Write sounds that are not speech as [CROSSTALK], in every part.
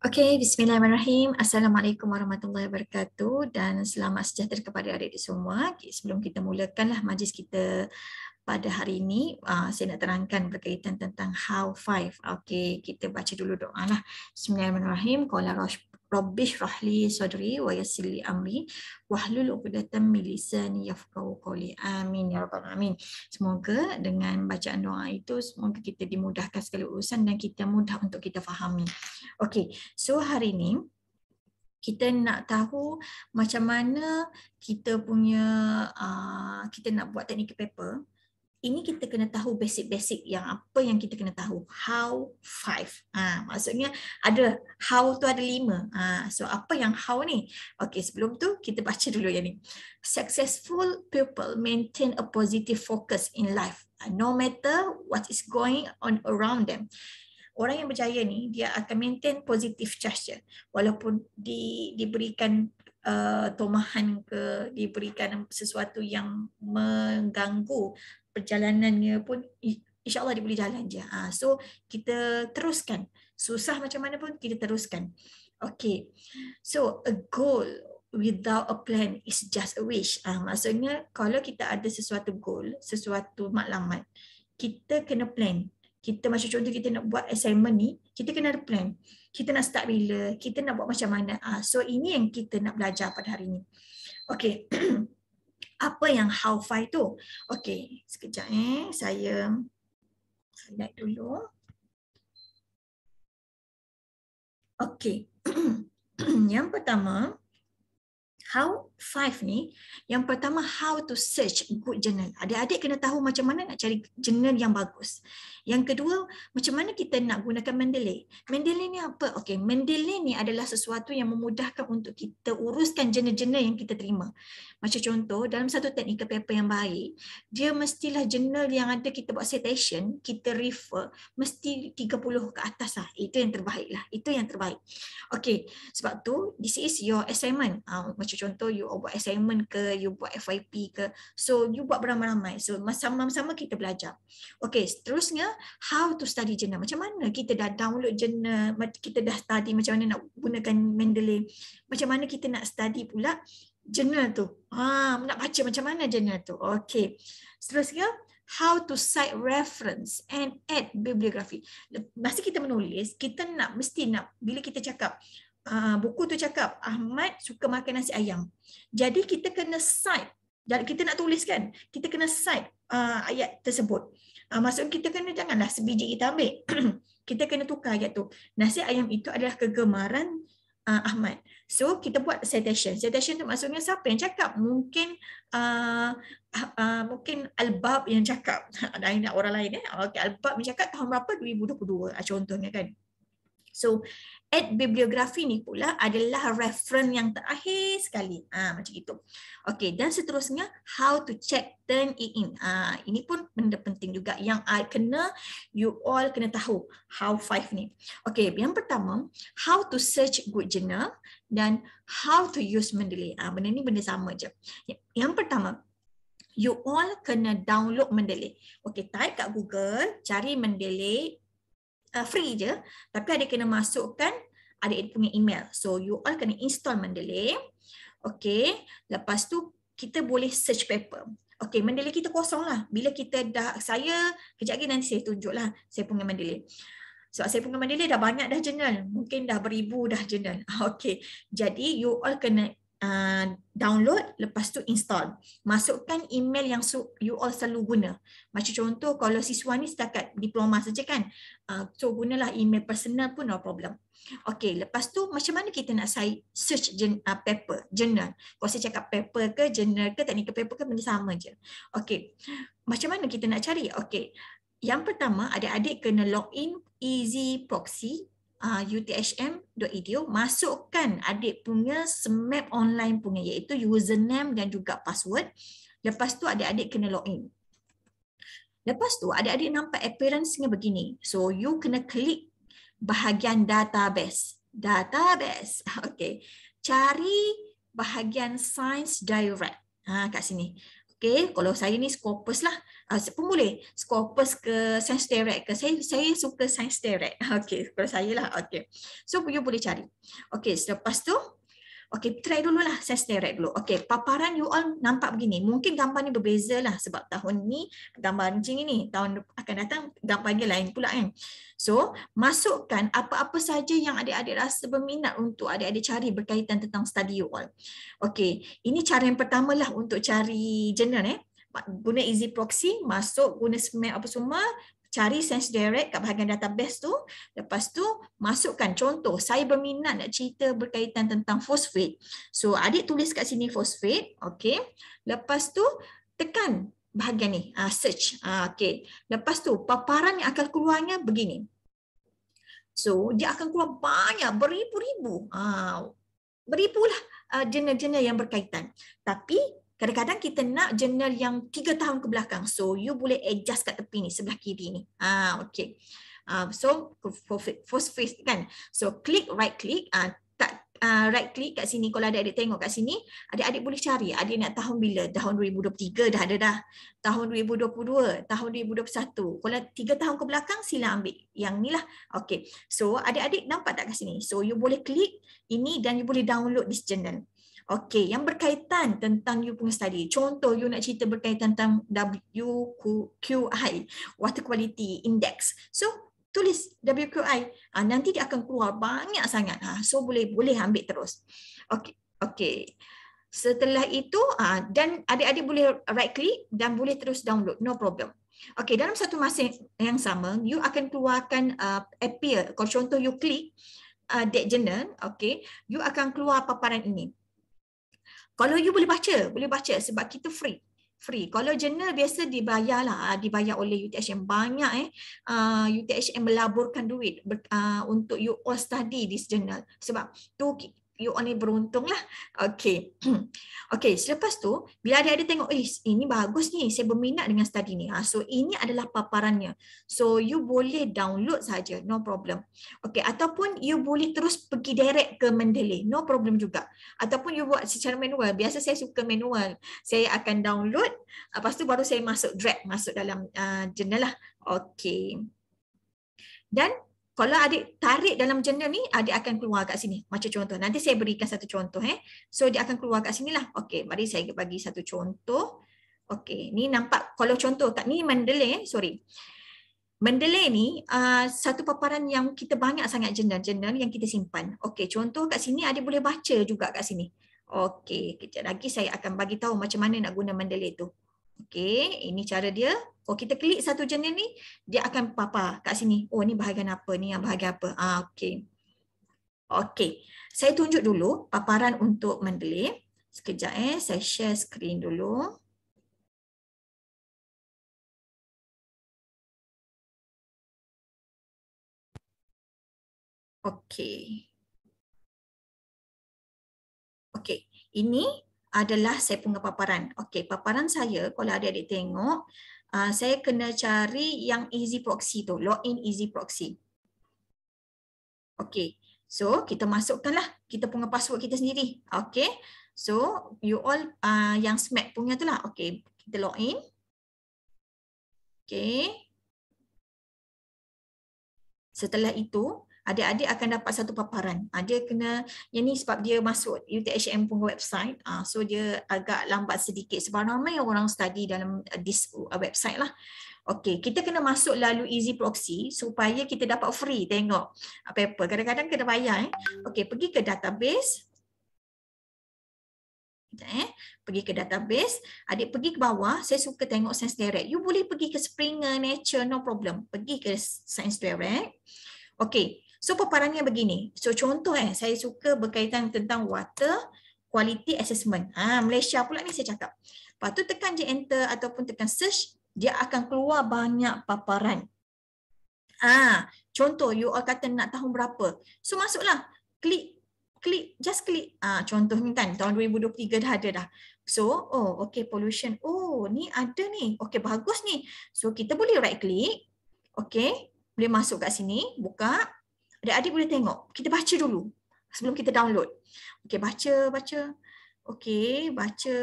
Okay, bismillahirrahmanirrahim. Assalamualaikum warahmatullahi wabarakatuh dan selamat sejahtera kepada adik-adik semua. Sebelum kita mulakanlah majlis kita pada hari ini, uh, saya nak terangkan berkaitan tentang how five. Okay, kita baca dulu doa lah. Bismillahirrahmanirrahim. Qala rasyid. Rabbi shrahli sadri wa yassir amri wahlul 'uqdatam min milisani yafqahu qawli amin ya rabbal alamin. Semoga dengan bacaan doa itu semoga kita dimudahkan segala urusan dan kita mudah untuk kita fahami. Okey, so hari ini kita nak tahu macam mana kita punya uh, kita nak buat teknik paper ini kita kena tahu basic-basic yang apa yang kita kena tahu. How five. Ha, maksudnya ada how tu ada lima. Ha, so apa yang how ni? Okay sebelum tu kita baca [LAUGHS] dulu yang ni. Successful people maintain a positive focus in life. Uh, no matter what is going on around them. Orang yang berjaya ni dia akan maintain positive charge Walaupun di, diberikan Uh, tomahan ke diberikan sesuatu yang mengganggu perjalanannya pun insyaallah dia boleh jalan je. Ha, so kita teruskan. Susah macam mana pun kita teruskan. Okay. So a goal without a plan is just a wish. Ah ha, maksudnya kalau kita ada sesuatu goal, sesuatu maklumat, kita kena plan. Kita macam contoh kita nak buat assignment ni, kita kena ada plan. Kita nak start bila, kita nak buat macam mana. Ah ha, so ini yang kita nak belajar pada hari ini. Okay. [CLEARS THROAT] apa yang Haufai tu? Okey, sekejap eh. Saya highlight dulu. Okey. [CLEARS THROAT] yang pertama, How five ni, yang pertama how to search good journal. Adik-adik kena tahu macam mana nak cari journal yang bagus. Yang kedua, macam mana kita nak gunakan Mendeley. Mendeley ni apa? Okay, Mendeley ni adalah sesuatu yang memudahkan untuk kita uruskan journal-journal yang kita terima. Macam contoh, dalam satu teknikal paper yang baik, dia mestilah journal yang ada kita buat citation, kita refer, mesti 30 ke atas lah. Itu yang terbaik lah. Itu yang terbaik. Okay, sebab tu, this is your assignment. Uh, macam contoh you buat assignment ke you buat FYP ke so you buat beramai-ramai so sama-sama kita belajar okey seterusnya how to study jurnal macam mana kita dah download jurnal kita dah study macam mana nak gunakan Mendeley macam mana kita nak study pula jurnal tu ha nak baca macam mana jurnal tu okey seterusnya how to cite reference and add bibliography. Masa kita menulis, kita nak mesti nak bila kita cakap Ah, buku tu cakap Ahmad suka makan nasi ayam. Jadi kita kena cite dan kita nak tuliskan Kita kena cite uh, ayat tersebut. Uh, ah, maksudnya kita kena janganlah sebiji kita ambil. [CLEARS THROAT] kita kena tukar ayat tu. Nasi ayam itu adalah kegemaran uh, Ahmad. So kita buat citation. Citation tu maksudnya siapa yang cakap? Mungkin uh, uh, uh, mungkin albab yang cakap. [LAUGHS] Ada nak orang lain eh. Okey albab yang cakap tahun berapa 2022 contohnya kan. So add bibliografi ni pula adalah referen yang terakhir sekali. Ha, macam itu. Okay dan seterusnya, how to check turn it in. Ha, ini pun benda penting juga yang I kena, you all kena tahu how five ni. Okay yang pertama, how to search good journal dan how to use Mendeley. Ha, benda ni benda sama je. Yang pertama, you all kena download Mendeley. Okay type kat Google, cari Mendeley uh, free je tapi ada kena masukkan ada ada punya email. So you all kena install Mendeley. Okay. Lepas tu kita boleh search paper. Okay, Mendeley kita kosong lah. Bila kita dah, saya, kejap lagi nanti saya tunjuk lah saya punya Mendeley. Sebab so, saya punya Mendeley dah banyak dah journal. Mungkin dah beribu dah journal. [LAUGHS] Okay. Jadi you all kena Uh, download lepas tu install masukkan email yang you all selalu guna macam contoh kalau siswa ni setakat diploma saja kan uh, so gunalah email personal pun no problem okey lepas tu macam mana kita nak say search uh, paper journal kalau saya cakap paper ke journal ke teknikal paper ke benda sama je okey macam mana kita nak cari okey yang pertama adik-adik kena log in easy proxy uthm.edu ah, e masukkan adik punya semap online punya iaitu username dan juga password lepas tu adik-adik kena login lepas tu adik-adik nampak appearance-nya begini so you kena klik bahagian database database [LAUGHS] okey cari bahagian science direct ha kat sini Okay, kalau saya ni Scopus lah. Uh, pun boleh. Scopus ke Science Direct ke. Saya saya suka Science Direct. [LAUGHS] Okay, kalau saya lah. Okay. So, you boleh cari. Okay, selepas tu, Okay, try dulu lah. Saya stay dulu. Okay, paparan you all nampak begini. Mungkin gambar ni berbeza lah sebab tahun ni gambar macam ni. Tahun akan datang gambar dia lain pula kan. So, masukkan apa-apa saja yang adik-adik rasa berminat untuk adik-adik cari berkaitan tentang study you all. Okay, ini cara yang pertama lah untuk cari journal eh. Guna easy proxy, masuk, guna smear apa semua, cari sense direct kat bahagian database tu lepas tu masukkan contoh saya berminat nak cerita berkaitan tentang fosfat so adik tulis kat sini fosfat okey lepas tu tekan bahagian ni uh, search uh, okey lepas tu paparan yang akan keluarnya begini so dia akan keluar banyak beribu-ribu uh, ah, beribulah jenis-jenis uh, yang berkaitan tapi Kadang-kadang kita nak jurnal yang tiga tahun ke belakang. So you boleh adjust kat tepi ni sebelah kiri ni. Ah okey. Ah so first face kan. So click right click ah tak Uh, right click kat sini kalau adik-adik tengok kat sini adik-adik boleh cari adik nak tahun bila tahun 2023 dah ada dah tahun 2022 tahun 2021 kalau tiga tahun ke belakang sila ambil yang ni lah okay. so adik-adik nampak tak kat sini so you boleh klik ini dan you boleh download this journal Okey, yang berkaitan tentang you punya study. Contoh you nak cerita berkaitan tentang WQI, water quality index. So, tulis WQI. Ha, ah, nanti dia akan keluar banyak sangat. ah. so boleh boleh ambil terus. Okey. Okey. Setelah itu ha, dan adik-adik boleh right click dan boleh terus download. No problem. Okey, dalam satu masa yang sama, you akan keluarkan uh, appear. Kalau contoh you klik uh, that journal, okey, you akan keluar paparan ini. Kalau you boleh baca, boleh baca sebab kita free. Free. Kalau jurnal biasa dibayar lah, ah, dibayar oleh UTHM banyak eh. Uh, ah, UTHM melaburkan duit uh, untuk you all study this journal. Sebab tu you only beruntung lah. Okay. [CLEARS THROAT] okay, selepas tu, bila dia ada tengok, eh, ini bagus ni, saya berminat dengan study ni. Ah, so, ini adalah paparannya. So, you boleh download saja, no problem. Okay, ataupun you boleh terus pergi direct ke Mendeley, no problem juga. Ataupun you buat secara manual, biasa saya suka manual. Saya akan download, ah, lepas tu baru saya masuk drag, masuk dalam uh, ah, jurnal lah. Okay. Dan kalau adik tarik dalam jurnal ni, adik akan keluar kat sini. Macam contoh. Nanti saya berikan satu contoh. Eh. So, dia akan keluar kat sini lah. Okey, mari saya bagi satu contoh. Okey, ni nampak kalau contoh. Kat, ni Mendeley, eh. sorry. Mendeley ni uh, satu paparan yang kita banyak sangat jurnal-jurnal yang kita simpan. Okey, contoh kat sini adik boleh baca juga kat sini. Okey, kejap lagi saya akan bagi tahu macam mana nak guna Mendeley tu. Okey, ini cara dia. Oh kita klik satu jenis ni, dia akan papa kat sini. Oh ni bahagian apa? Ni yang bahagian apa? Ah okey. Okey. Saya tunjuk dulu paparan untuk Mendeley. Sekejap eh, saya share screen dulu. Okey. Okey, ini adalah saya punya paparan. Okey, paparan saya kalau ada adik tengok, uh, saya kena cari yang easy proxy tu, login easy proxy. Okey. So, kita masukkanlah kita punya password kita sendiri. Okey. So, you all uh, yang smart punya tu lah. Okey, kita login. Okey. Setelah itu, adik-adik akan dapat satu paparan. Ah, dia kena, yang ni sebab dia masuk UTHM punya website, ah, so dia agak lambat sedikit sebab ramai orang study dalam uh, this uh, website lah. Okay, kita kena masuk lalu easy proxy supaya kita dapat free tengok paper. Kadang-kadang kena bayar. Eh. Okay, pergi ke database. Eh. Pergi ke database. Adik pergi ke bawah. Saya suka tengok Science Direct. You boleh pergi ke Springer, Nature, no problem. Pergi ke Science Direct. Okay, So paparannya begini. So contoh eh saya suka berkaitan tentang water quality assessment. Ha Malaysia pula ni saya cakap. Patut tekan je enter ataupun tekan search, dia akan keluar banyak paparan. Ah, contoh you all kata nak tahun berapa. So masuklah. Klik klik just klik ah ha, contoh ni kan tahun 2023 dah ada dah. So, oh okey pollution. Oh, ni ada ni. Okey bagus ni. So kita boleh right click. Okey boleh masuk kat sini, buka. Adik-adik boleh tengok. Kita baca dulu sebelum kita download. Okey, baca, baca. Okey, baca.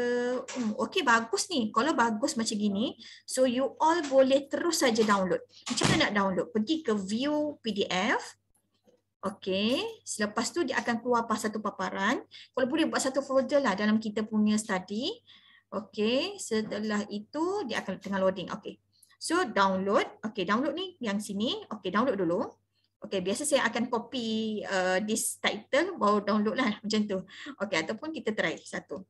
Hmm, okey, bagus ni. Kalau bagus macam gini, so you all boleh terus saja download. Macam mana nak download? Pergi ke view PDF. Okey, selepas tu dia akan keluar pas satu paparan. Kalau boleh buat satu folder lah dalam kita punya study. Okey, setelah itu dia akan tengah loading. Okey. So download, okey download ni yang sini. Okey, download dulu. Okey, biasa saya akan copy uh, this title, baru download lah macam tu. Okay, ataupun kita try satu.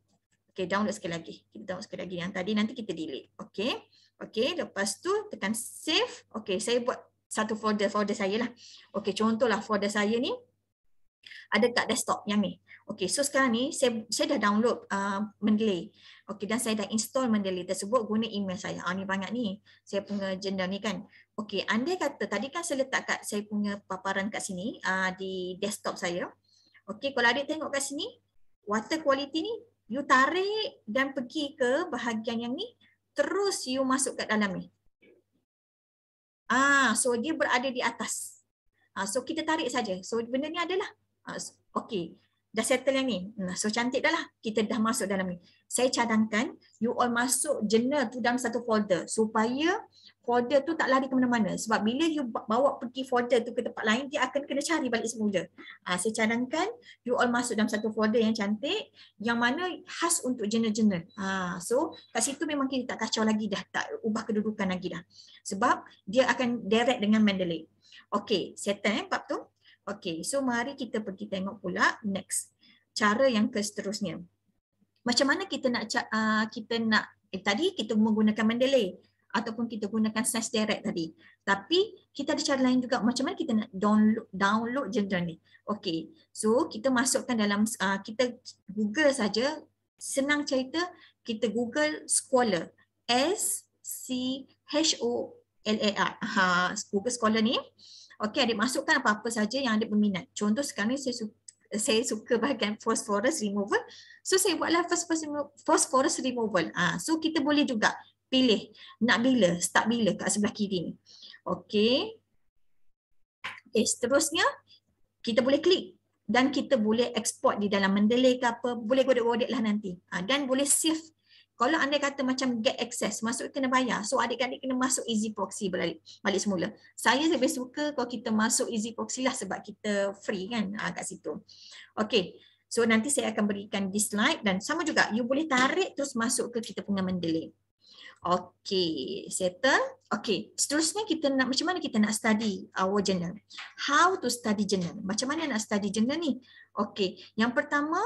Okey, download sekali lagi. Kita download sekali lagi yang tadi, nanti kita delete. Okey, okey. lepas tu tekan save. Okey, saya buat satu folder-folder saya lah. Okay, contohlah folder saya ni ada kat desktop yang ni. Okey, so sekarang ni saya saya dah download uh, Mendeley. Okey, dan saya dah install Mendeley tersebut guna email saya. Ah ni banyak ni. Saya punya agenda ni kan. Okey, andai kata tadi kan saya letak kat saya punya paparan kat sini uh, di desktop saya. Okey, kalau adik tengok kat sini, water quality ni you tarik dan pergi ke bahagian yang ni, terus you masuk kat dalam ni. Ah, so dia berada di atas. Ah, so kita tarik saja. So benda ni adalah Ah, okay, dah settle yang ni. So cantik dah lah. Kita dah masuk dalam ni. Saya cadangkan you all masuk jurnal tu dalam satu folder supaya folder tu tak lari ke mana-mana. Sebab bila you bawa pergi folder tu ke tempat lain, dia akan kena cari balik semula. Ah, saya cadangkan you all masuk dalam satu folder yang cantik yang mana khas untuk jurnal-jurnal. Ah, so kat situ memang kita tak kacau lagi dah. Tak ubah kedudukan lagi dah. Sebab dia akan direct dengan Mendeley. Okay, settle eh part tu. Okay, so mari kita pergi tengok pula next cara yang seterusnya. Macam mana kita nak uh, kita nak eh, tadi kita menggunakan Mendeley ataupun kita gunakan Science Direct tadi. Tapi kita ada cara lain juga macam mana kita nak download download jenjang ni. Okay, so kita masukkan dalam uh, kita Google saja senang cerita kita Google Scholar S C H O L A R. Ha, Google Scholar ni. Okey, adik masukkan apa-apa saja yang adik berminat. Contoh sekarang ni saya suka, saya suka bahagian phosphorus removal. So saya buatlah phosphorus removal. Ah, so kita boleh juga pilih nak bila, start bila kat sebelah kiri ni. Okey. Okey, seterusnya kita boleh klik dan kita boleh export di dalam Mendeley ke apa, boleh godek-godek lah nanti. Ah, dan boleh save kalau anda kata macam get access, masuk kena bayar. So adik-adik kena masuk easy proxy balik, balik semula. Saya lebih suka kalau kita masuk easy proxy lah sebab kita free kan ha, kat situ. Okay. So nanti saya akan berikan this slide dan sama juga you boleh tarik terus masuk ke kita punya mendeling. Okay, settle. Okay, seterusnya kita nak macam mana kita nak study our journal? How to study journal? Macam mana nak study journal ni? Okay, yang pertama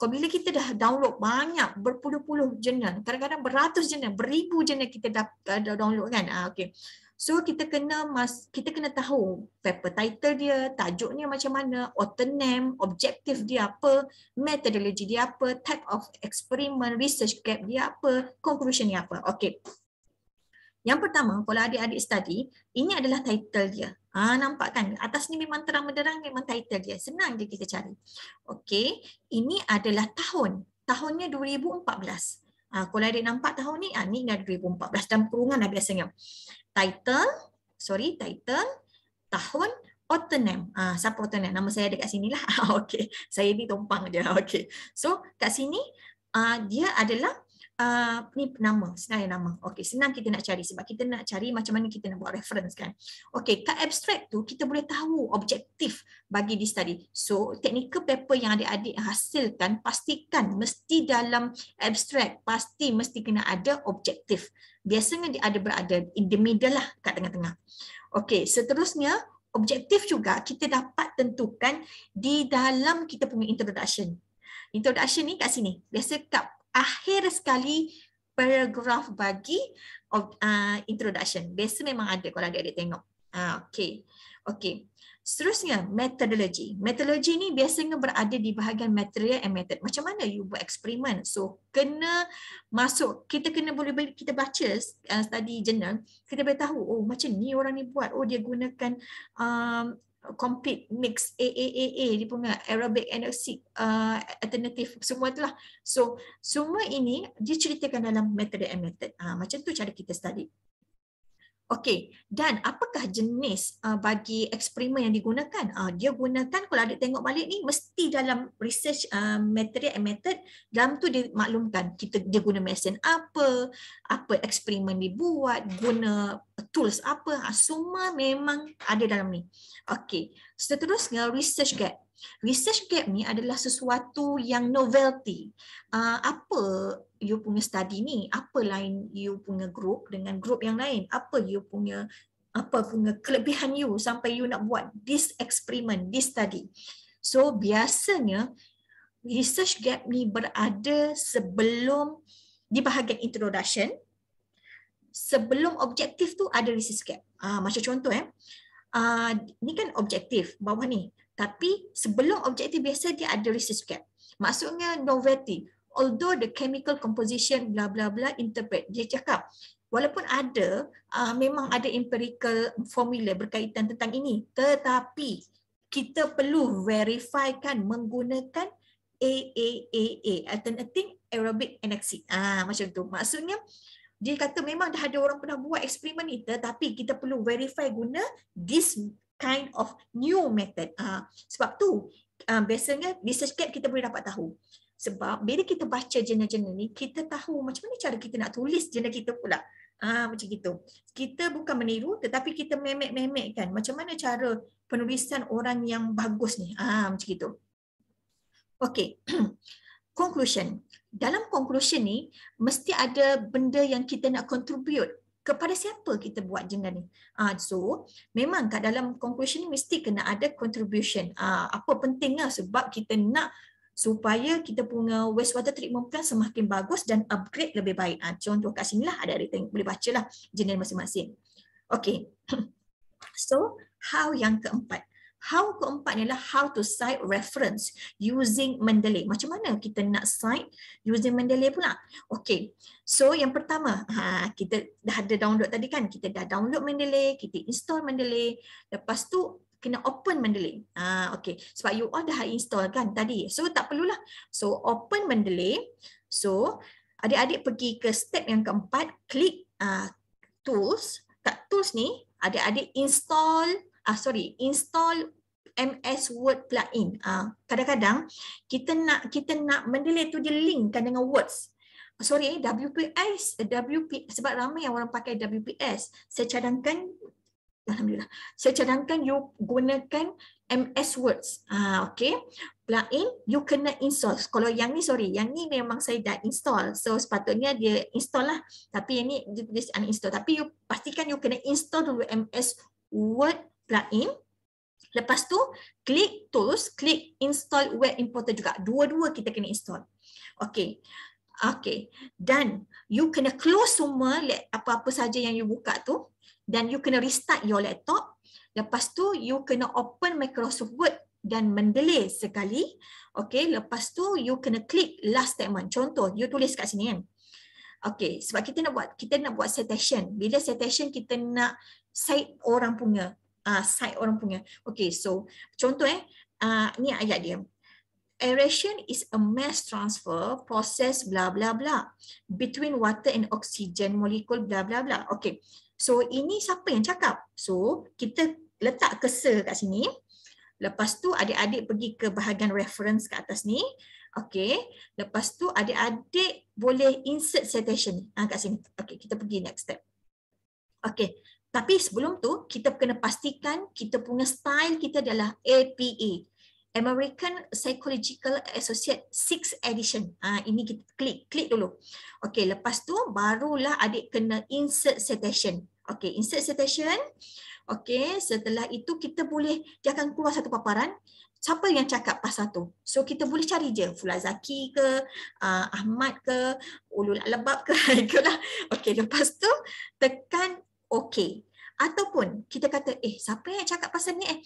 kau bila kita dah download banyak berpuluh-puluh jurnal, kadang-kadang beratus jurnal, beribu jurnal kita dah, eh, dah download kan. Ah, okay. So kita kena mas, kita kena tahu paper title dia, tajuknya macam mana, author name, objektif dia apa, methodology dia apa, type of experiment, research gap dia apa, conclusion dia apa. Okay. Yang pertama, kalau adik-adik study, ini adalah title dia. Ha, nampak kan? Atas ni memang terang menderang, memang title dia. Senang je kita cari. Okey, ini adalah tahun. Tahunnya 2014. Ha, kalau ada nampak tahun ni, ha, ni dah 2014. Dalam kurungan lah biasanya. Title, sorry, title, tahun, Otenem. Ha, siapa Otenem? Nama saya ada kat sini lah. [LAUGHS] Okey, saya ni tumpang je. Okey, so kat sini uh, dia adalah uh, ni nama, senarai nama. Okey, senang kita nak cari sebab kita nak cari macam mana kita nak buat reference kan. Okey, kat abstract tu kita boleh tahu objektif bagi di study. So, technical paper yang adik-adik hasilkan pastikan mesti dalam abstract, pasti mesti kena ada objektif. Biasanya dia ada berada in the middle lah kat tengah-tengah. Okey, seterusnya objektif juga kita dapat tentukan di dalam kita punya introduction. Introduction ni kat sini. Biasa kat akhir sekali paragraf bagi uh, introduction. Biasa memang ada kalau ada adik tengok. Uh, ah, okay. Okay. Seterusnya, methodology. Methodology ni biasanya berada di bahagian material and method. Macam mana you buat eksperimen? So, kena masuk, kita kena boleh kita baca uh, study journal, kita boleh tahu, oh macam ni orang ni buat, oh dia gunakan um, complete mix A A A dia punya aerobic anoxic uh, alternative semua itulah. So semua ini diceritakan dalam method and method. Uh, macam tu cara kita study. Okey, dan apakah jenis uh, bagi eksperimen yang digunakan? Uh, dia gunakan kalau adik tengok balik ni mesti dalam research uh, material and method dalam tu dia maklumkan kita dia guna mesin apa, apa eksperimen dibuat, guna tools apa ah, semua memang ada dalam ni. Okey. Seterusnya research gap. Research gap ni adalah sesuatu yang novelty. Ah, apa you punya study ni? Apa lain you punya group dengan group yang lain? Apa you punya apa punya kelebihan you sampai you nak buat this experiment, this study. So biasanya research gap ni berada sebelum di bahagian introduction sebelum objektif tu ada resist gap. Ah, macam contoh eh. Ah, ni kan objektif bawah ni. Tapi sebelum objektif biasa dia ada resist gap. Maksudnya novelty. Although the chemical composition bla bla bla interpret. Dia cakap walaupun ada uh, memang ada empirical formula berkaitan tentang ini. Tetapi kita perlu verify kan menggunakan AAAA, alternating aerobic anexic. Ah macam tu. Maksudnya dia kata memang dah ada orang pernah buat eksperimen ni tetapi kita perlu verify guna this kind of new method uh, sebab tu uh, biasanya research gap kita boleh dapat tahu sebab bila kita baca jurnal-jurnal ni kita tahu macam mana cara kita nak tulis jurnal kita pula Ah macam gitu. Kita bukan meniru tetapi kita memek-memek kan. Macam mana cara penulisan orang yang bagus ni? Ah macam gitu. Okay. [CLEARS THROAT] Conclusion dalam conclusion ni mesti ada benda yang kita nak contribute kepada siapa kita buat jenggan ni. Ah so memang kat dalam conclusion ni mesti kena ada contribution. Ah apa pentingnya sebab kita nak supaya kita punya wastewater treatment plan semakin bagus dan upgrade lebih baik. Ah contoh kat sinilah ada rating boleh bacalah jenis masing-masing. Okay. [COUGHS] so how yang keempat How keempat ni lah how to cite reference using Mendeley. Macam mana kita nak cite using Mendeley pula? Okay, so yang pertama, ha, kita dah ada download tadi kan? Kita dah download Mendeley, kita install Mendeley. Lepas tu, kena open Mendeley. Ha, okay, sebab you all dah install kan tadi. So, tak perlulah. So, open Mendeley. So, adik-adik pergi ke step yang keempat, klik uh, tools. Kat tools ni, adik-adik install ah sorry install MS Word plugin. Ah kadang-kadang kita nak kita nak mendelete tu dia linkkan dengan Words. Ah, sorry eh WPS eh, WP sebab ramai yang orang pakai WPS. Saya cadangkan alhamdulillah. Saya cadangkan you gunakan MS Word. Ah okey. Plugin you kena install. Kalau yang ni sorry, yang ni memang saya dah install. So sepatutnya dia install lah. Tapi yang ni dia uninstall. Tapi you pastikan you kena install dulu MS Word plug Lepas tu, klik tools, klik install web importer juga. Dua-dua kita kena install. Okay. Okay. Dan you kena close semua apa-apa saja yang you buka tu. Dan you kena restart your laptop. Lepas tu, you kena open Microsoft Word dan mendelay sekali. Okay. Lepas tu, you kena klik last statement. Contoh, you tulis kat sini kan. Okay. Sebab kita nak buat kita nak buat citation. Bila citation kita nak cite orang punya. Uh, side orang punya. Okay, so contoh eh, uh, ni ayat dia. Aeration is a mass transfer process bla bla bla between water and oxygen molecule bla bla bla. Okay, so ini siapa yang cakap? So kita letak kesel kat sini. Lepas tu adik-adik pergi ke bahagian reference kat atas ni. Okay. Lepas tu adik-adik boleh insert citation ha, kat sini. Okay, kita pergi next step. Okay, tapi sebelum tu, kita kena pastikan kita punya style kita adalah APA. American Psychological Associate 6 Edition. Ah ha, ini kita klik, klik dulu. Okey, lepas tu barulah adik kena insert citation. Okey, insert citation. Okey, setelah itu kita boleh dia akan keluar satu paparan siapa yang cakap pasal tu. So kita boleh cari je Fulazaki ke, uh, Ahmad ke, Ulul Albab ke, [LAUGHS] ikutlah. Okey, lepas tu tekan okay. Ataupun kita kata, eh siapa yang cakap pasal ni eh?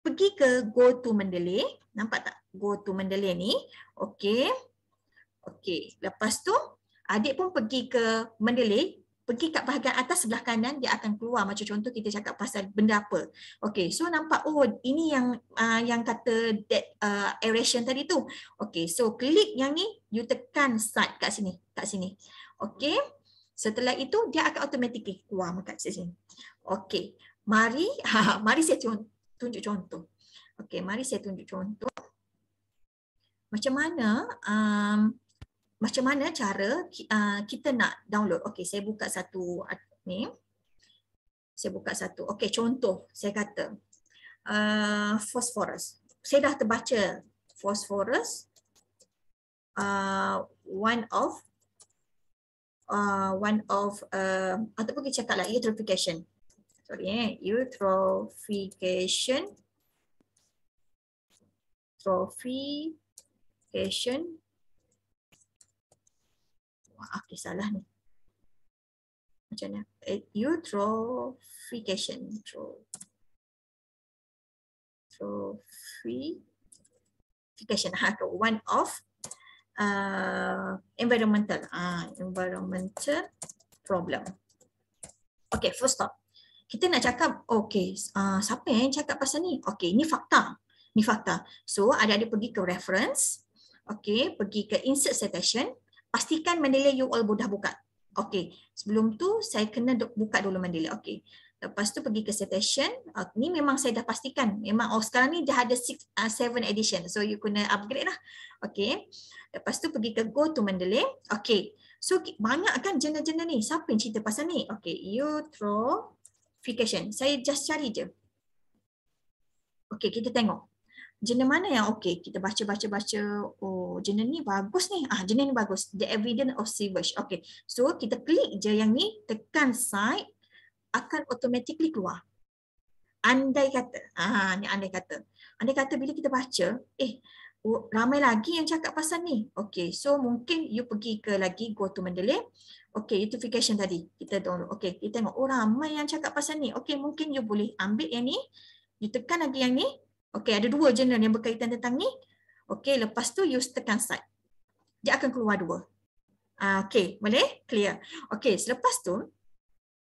Pergi ke go to Mendeley. Nampak tak? Go to Mendeley ni. Okay. Okay. Lepas tu, adik pun pergi ke Mendeley. Pergi kat bahagian atas sebelah kanan, dia akan keluar. Macam contoh kita cakap pasal benda apa. Okay. So nampak, oh ini yang uh, yang kata that uh, aeration tadi tu. Okay. So klik yang ni, you tekan start kat sini. Kat sini. Okay. Setelah itu dia akan automatically keluar dekat sini. Okey. Mari ha, [LAUGHS] mari saya tunjuk contoh. Okey, mari saya tunjuk contoh. Macam mana um, macam mana cara uh, kita nak download. Okey, saya buka satu ni. Saya buka satu. Okey, contoh saya kata uh, phosphorus. Saya dah terbaca phosphorus uh, one of uh, one of uh, ataupun kita cakaplah eutrophication. Sorry eh, eutrophication. Eutrophication. Wah, okay, ah, salah ni. Macam mana? Eh, eutrophication. Eutrophication. Eutrophication. [LAUGHS] Ha, one of uh, environmental ah uh, environmental problem. Okay, first stop. Kita nak cakap, okay, uh, siapa yang cakap pasal ni? Okay, ini fakta. Ni fakta. So, ada ada pergi ke reference. Okay, pergi ke insert citation. Pastikan Mendeley you all dah buka. Okay, sebelum tu saya kena buka dulu Mendeley. Okay, lepas tu pergi ke citation uh, ah, ni memang saya dah pastikan memang oh sekarang ni dah ada 7 uh, ah, edition so you kena upgrade lah Okay. lepas tu pergi ke go to mendeley Okay. so banyak kan jenis-jenis ni siapa yang cerita pasal ni Okay. You throw vacation. saya just cari je Okay, kita tengok jenis mana yang okay? kita baca baca baca oh jenis ni bagus ni ah jenis ni bagus the evidence of sewage Okay. so kita klik je yang ni tekan side akan automatically keluar. Andai kata, ah ni andai kata. Andai kata bila kita baca, eh oh, ramai lagi yang cakap pasal ni. Okay, so mungkin you pergi ke lagi go to Mendeley. Okay, notification tadi kita download. Okay, kita tengok oh ramai yang cakap pasal ni. Okay, mungkin you boleh ambil yang ni. You tekan lagi yang ni. Okay, ada dua jenis yang berkaitan tentang ni. Okay, lepas tu you tekan side, Dia akan keluar dua. Ah, okay, boleh? Clear. Okay, selepas tu,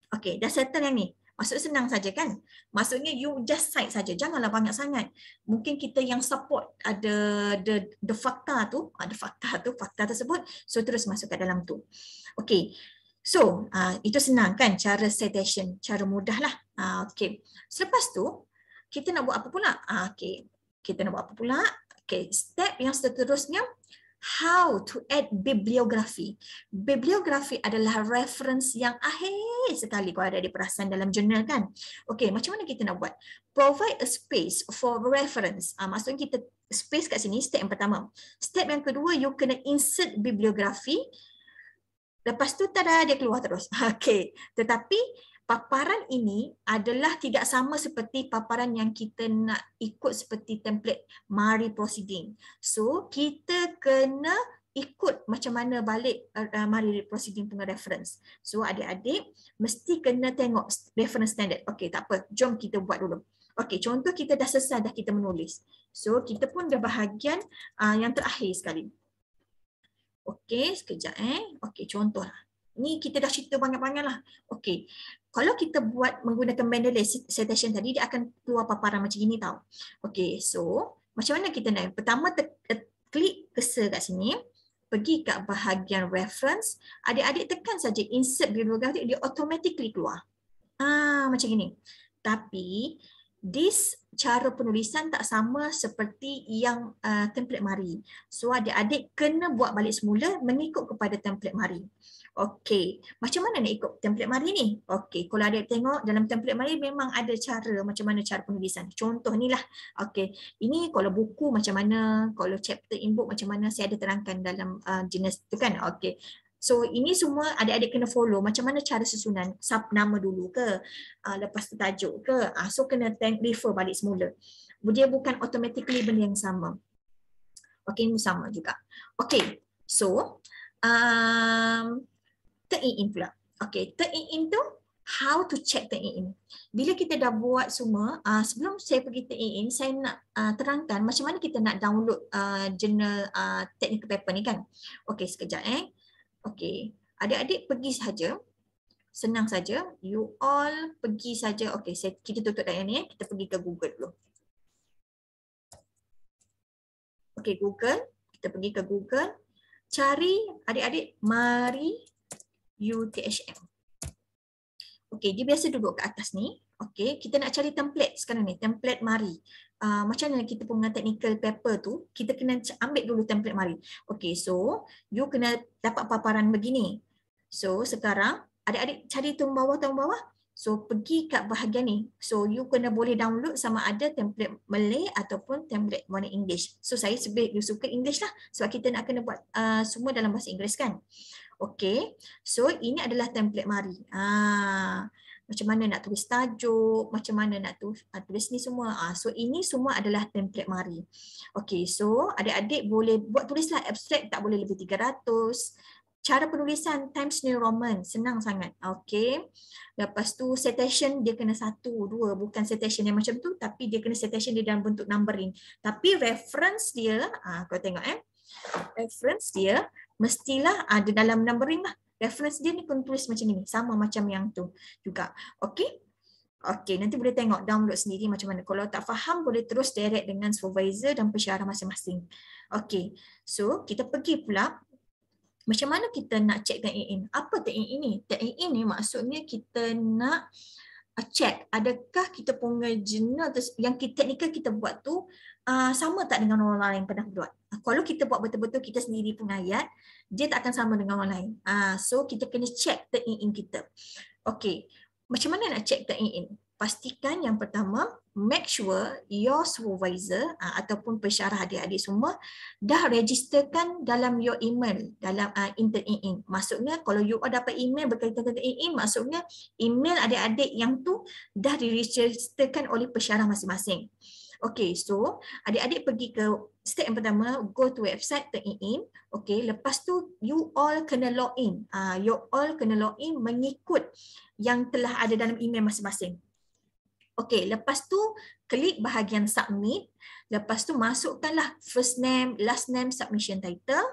Okay, dah settle yang ni. masuk senang saja kan? Maksudnya you just side saja. Janganlah banyak sangat. Mungkin kita yang support ada the, the the fakta tu, ada ah, fakta tu, fakta tersebut, so terus masuk kat dalam tu. Okay. So, uh, itu senang kan cara citation, cara mudahlah. Ah uh, okay. Selepas tu kita nak buat apa pula? Ah uh, okay. Kita nak buat apa pula? Okay, step yang seterusnya how to add bibliography. Bibliography adalah reference yang akhir sekali kalau ada di perasan dalam jurnal kan. Okey, macam mana kita nak buat? Provide a space for reference. Ah, maksudnya kita space kat sini step yang pertama. Step yang kedua, you kena insert bibliography. Lepas tu tada dia keluar terus. [LAUGHS] Okey, tetapi paparan ini adalah tidak sama seperti paparan yang kita nak ikut seperti template Mari Proceeding. So kita kena ikut macam mana balik uh, Mari Proceeding punya reference. So adik-adik mesti kena tengok reference standard. Okey tak apa, jom kita buat dulu. Okey, contoh kita dah selesai dah kita menulis. So kita pun dah bahagian uh, yang terakhir sekali. Okey, sekejap eh. Okey, contoh. Ni kita dah cerita banyak-banyak lah. Okey, kalau kita buat menggunakan Mendeley citation tadi dia akan keluar paparan macam ini tau. Okey, so macam mana kita nak? Pertama klik cursor kat sini, pergi kat bahagian reference, adik-adik tekan saja insert bibliografi dia automatically keluar. Ah macam gini. Tapi this cara penulisan tak sama seperti yang uh, template mari. So adik-adik kena buat balik semula mengikut kepada template mari. Okey, macam mana nak ikut template mari ni? Okey, kalau ada tengok dalam template mari memang ada cara macam mana cara penulisan. Contoh ni lah. Okey, ini kalau buku macam mana, kalau chapter in book macam mana saya ada terangkan dalam uh, jenis tu kan? Okey. So ini semua adik-adik kena follow macam mana cara susunan sub nama dulu ke uh, lepas tu tajuk ke uh, so kena tank refer balik semula. Dia bukan automatically benda yang sama. Okey, sama juga. Okey. So um, Turn it in pula. Okay, turn it in tu how to check turn it in. Bila kita dah buat semua, uh, sebelum saya pergi turn it in, saya nak uh, terangkan macam mana kita nak download uh, journal uh, technical paper ni kan. Okay, sekejap eh. Okay, adik-adik pergi saja. Senang saja. You all pergi saja. Okay, saya, kita tutup layar ni. Eh. Kita pergi ke Google dulu. Okay, Google. Kita pergi ke Google. Cari adik-adik. Mari UTHM. Okey, dia biasa duduk kat atas ni. Okey, kita nak cari template sekarang ni. Template mari. Uh, macam mana kita punya technical paper tu, kita kena ambil dulu template mari. Okey, so you kena dapat paparan begini. So sekarang, adik-adik cari tu bawah-tahun bawah. So pergi kat bahagian ni. So you kena boleh download sama ada template Malay ataupun template warna English. So saya sebaik you suka English lah. Sebab kita nak kena buat uh, semua dalam bahasa Inggeris kan. Okay, so ini adalah template mari. Ah, macam mana nak tulis tajuk, macam mana nak ah, tulis ni semua. Ah, so ini semua adalah template mari. Okay, so adik-adik boleh buat tulislah abstract tak boleh lebih 300. Cara penulisan Times New Roman senang sangat. Okay, lepas tu citation dia kena satu, dua. Bukan citation yang macam tu tapi dia kena citation dia dalam bentuk numbering. Tapi reference dia, ah, kau tengok eh. Reference dia mestilah ada dalam numbering lah. Reference dia ni pun tulis macam ni. Sama macam yang tu juga. Okay? Okay, nanti boleh tengok download sendiri macam mana. Kalau tak faham, boleh terus direct dengan supervisor dan pesyarah masing-masing. Okay, so kita pergi pula. Macam mana kita nak check TEIN? Apa TEIN ini? TEIN ini maksudnya kita nak uh, check adakah kita punya jurnal yang teknikal kita buat tu uh, sama tak dengan orang lain pernah buat. Ah, kalau kita buat betul-betul kita sendiri pun ayat, dia tak akan sama dengan orang lain. Uh, so kita kena check the in-in kita. Okay, macam mana nak check the in-in? Pastikan yang pertama, make sure your supervisor uh, ataupun pesyarah adik-adik semua dah registerkan dalam your email dalam uh, intern in-in. Maksudnya kalau you all dapat email berkaitan dengan in-in, maksudnya email adik-adik yang tu dah diregisterkan oleh pesyarah masing-masing. Okay, so adik-adik pergi ke step yang pertama, go to website, turn in. Okay, lepas tu you all kena log in. Uh, you all kena log in mengikut yang telah ada dalam email masing-masing. Okey, lepas tu klik bahagian submit. Lepas tu masukkanlah first name, last name, submission title.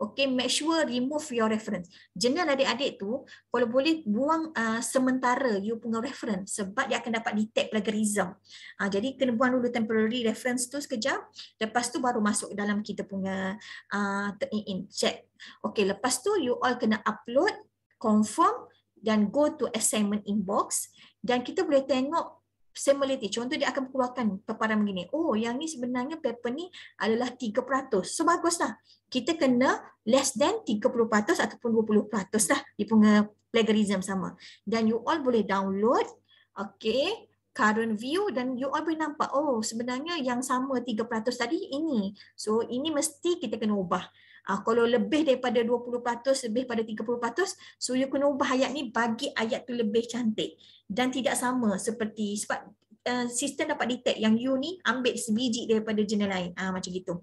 Okey, make sure remove your reference. Jenal adik-adik tu, kalau boleh buang uh, sementara you punya reference sebab dia akan dapat detect plagiarism. Uh, jadi kena buang dulu temporary reference tu sekejap. Lepas tu baru masuk dalam kita punya uh, in, in check. Okey, lepas tu you all kena upload, confirm dan go to assignment inbox. Dan kita boleh tengok similarity. Eh, contoh dia akan keluarkan paparan begini. Oh, yang ni sebenarnya paper ni adalah 3%. So baguslah. Kita kena less than 30% ataupun 20% lah di punya plagiarism sama. Dan you all boleh download okay, current view dan you all boleh nampak oh sebenarnya yang sama 3% tadi ini. So ini mesti kita kena ubah. Uh, kalau lebih daripada 20%, lebih daripada 30%, so you kena ubah ayat ni bagi ayat tu lebih cantik. Dan tidak sama seperti, sebab uh, sistem dapat detect yang you ni ambil sebiji daripada jenis lain. Uh, macam gitu.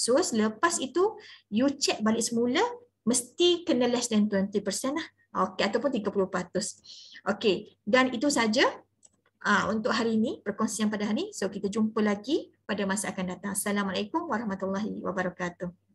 So selepas itu, you check balik semula, mesti kena less than 20% lah. Ah, okay, ataupun 30%. Okay, dan itu saja uh, untuk hari ini, perkongsian pada hari ini. So kita jumpa lagi pada masa akan datang. Assalamualaikum warahmatullahi wabarakatuh.